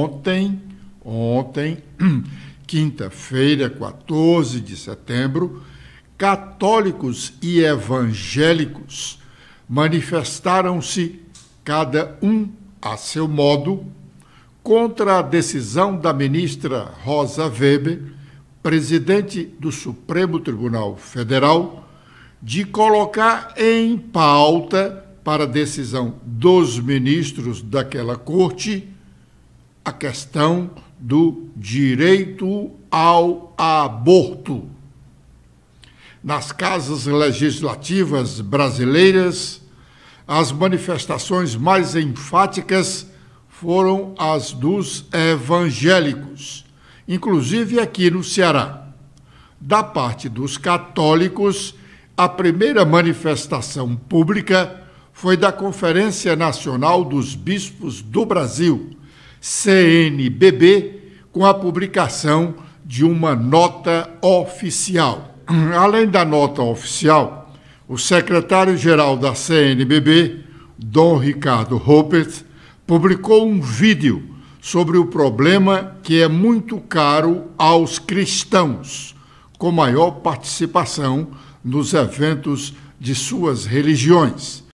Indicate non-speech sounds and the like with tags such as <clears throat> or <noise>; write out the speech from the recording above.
Ontem, ontem, <clears throat> quinta-feira, 14 de setembro, católicos e evangélicos manifestaram-se, cada um a seu modo, contra a decisão da ministra Rosa Weber, presidente do Supremo Tribunal Federal, de colocar em pauta para decisão dos ministros daquela corte a questão do direito ao aborto. Nas casas legislativas brasileiras, as manifestações mais enfáticas foram as dos evangélicos, inclusive aqui no Ceará. Da parte dos católicos, a primeira manifestação pública foi da Conferência Nacional dos Bispos do Brasil CNBB com a publicação de uma nota oficial. <clears throat> Além da nota oficial, o secretário-geral da CNBB, Dom Ricardo Roper, publicou um vídeo sobre o problema que é muito caro aos cristãos, com maior participação nos eventos de suas religiões,